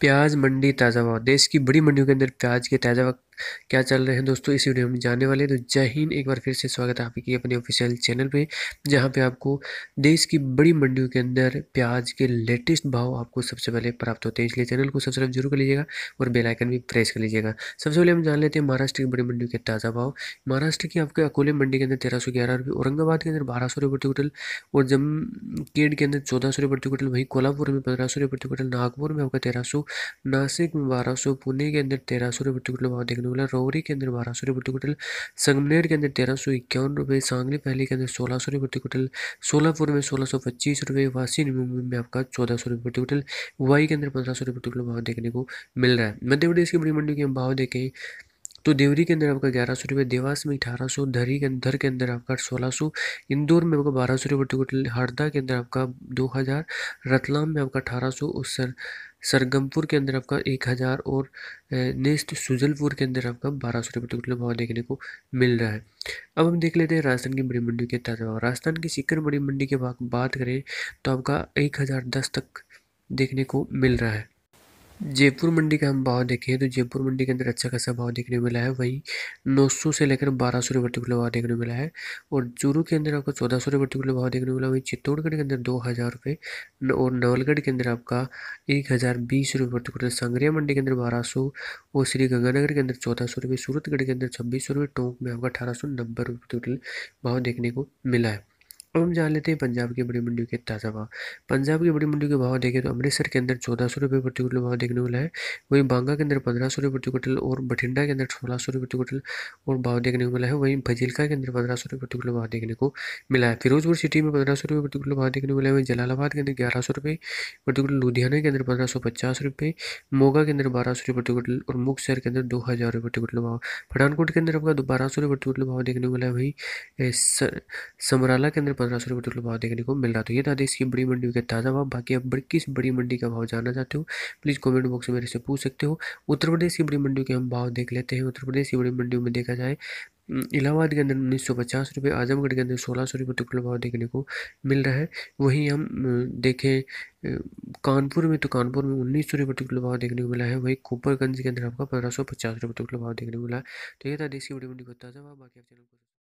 प्याज मंडी ताज़ा भाव देश की बड़ी मंडियों के अंदर प्याज के ताज़ा क्या चल रहे हैं दोस्तों इस वीडियो में जाने वाले तो जय हिंद एक बार फिर से स्वागत है आपकी अपने ऑफिशियल चैनल पे जहां पे आपको देश की बड़ी मंडियों के अंदर प्याज के लेटेस्ट भाव आपको सबसे पहले प्राप्त होते हैं इसलिए चैनल को सब्सक्राइब जरूर कर लीजिएगा और बेलाइकन भी प्रेस कर लीजिएगा सबसे पहले हम जान लेते हैं महाराष्ट्र की बड़ी मंडियों के ताज़ा भाव महाराष्ट्र की आपके अकोले मंडी के अंदर तेरह सौ ग्यारह औरंगाबाद के अंदर बारह सौ रुपये प्रति क्विंटल और जम केड़ के अंदर चौदह सौ रुपये प्रति क्विंटल वहीं कोल्हापुर में पंद्रह सौ रुपये प्रति क्विंटल नागपुर में आपका तेरह सौ नासिक में बारह सौ पुणे के अंदर तेरह सौ रुपये प्रति क्विंटल भाव देखने नूला रोहरी के अंदर बारह सौ रुपये प्रति क्विंटल संगमनेर के अंदर तेरह सौ इक्यावन रुपये सांगली पहली के अंदर सोलह सौ रुपये प्रति क्विंटल सोलापुर में सोलह सौ पच्चीस रुपये वासी में आपका चौदह सौ रुपये प्रति क्विंटल वाई के अंदर पंद्रह सौ रुपये प्रति क्विंटल भाव देखने को मिल रहा है मध्य प्रदेश की बड़ी मंडी के हम भाव देखें तो देवरी के अंदर आपका ग्यारह सौ रुपये देवास में अठारह सौ धरी के अंदर के अंदर आपका सोलह सौ इंदौर में आपका बारह सौ रुपये प्रति क्विंटल हरदा के अंदर आपका दो हज़ार रतलाम में आपका अठारह सौ उस सर सरगमपुर के अंदर आपका एक हज़ार और नेक्स्ट सुजलपुर के अंदर आपका बारह सौ रुपये किलो भाव देखने को मिल रहा है अब हम देख लेते हैं राजस्थान की बड़ी मंडी के तहत भाव राजस्थान की सीकर बड़ी मंडी के बात करें तो आपका एक हज़ार दस तक देखने को मिल रहा है जयपुर मंडी का हम भाव देखें तो जयपुर मंडी के अंदर अच्छा खासा भाव देखने को मिला है वहीं 900 से लेकर 1200 रुपये प्रति किलो भाव देखने को मिला है और चूरू के अंदर आपको चौदह सौ रुपये प्रति किलो भाव देखने मिला वहीं चित्तौड़गढ़ के अंदर दो हज़ार रुपये और नवलगढ़ के अंदर आपका एक हज़ार बीस रुपये प्रति किलो संगरिया मंडी के अंदर बारह सौ और श्री गंगानगर के अंदर चौदह सौ रुपये सूरतगढ़ के अंदर छब्बीस सौ रुपये टोंक में आपका अठारह सौ नब्बे रुपये प्रति किलो भाव देखने को मिला है अब हम जान लेते हैं पंजाब की बड़ी मंडियों के ताज़ा भाव पंजाब की बड़ी मंडियों के भाव देखें तो अमृतसर के अंदर चौदह सौ रुपये प्रति क्विंटल भाव देखने वाला है वहीं बांगा के अंदर पंद्रह सौ रुपये प्रति क्विंटल और बठिंडा के अंदर सोलह सौ रुपये प्रति क्विंटल और भाव देखने को मिला है वहीं भजिलका के अंदर पंद्रह सौ रुपये प्रति क्विंटल भाव देखने को मिला है फिरोजपुर सिटी में पंद्रह सौ रुपये प्रति क्विंटल भाव देखने को मिला है वहीं जलालाबाद के अंदर ग्यारह सौ रुपये प्रति क्विंटल लुधियाना के अंदर पंद्रह सौ पचास रुपये मोगा के अंदर बारह सौ रुपये प्रति क्विंटल और शहर के अंदर दो हज़ार रुपये प्रति क्विंटल भाव पठानकोट के अंदर आपका बारह सौ रुपये प्रति क्विंटल भाव देखने को मिला है वहीं समराला के अंदर पंद्रह सौ रुपये किलो भाव देखने को मिल रहा था ये था देश की बड़ी मंडी के ताज़ा भाव बाकी आप बड़ी किस बड़ी मंडी का भाव जानना चाहते हो प्लीज़ कमेंट बॉक्स में मेरे से पूछ सकते हो उत्तर प्रदेश की बड़ी मंडियों के हम भाव देख लेते हैं उत्तर प्रदेश की बड़ी मंडियों में देखा जाए इलाहाबाद के अंदर उन्नीस सौ पचास रुपये आजमगढ़ के अंदर सोलह सौ रुपये तक भाव देखने को मिल रहा है वहीं हम देखें कानपुर में तो कानपुर में उन्नीस सौ रुपये प्रतिकिलो भाव देखने को मिला है वहीं कोपरगंज के अंदर आपका पंद्रह सौ पचास रुपये प्रतिकिलो भाव देखने को मिला है तो ये था देसी बड़ी मंडी को ताज़ा भाव बाकी आप चैनल को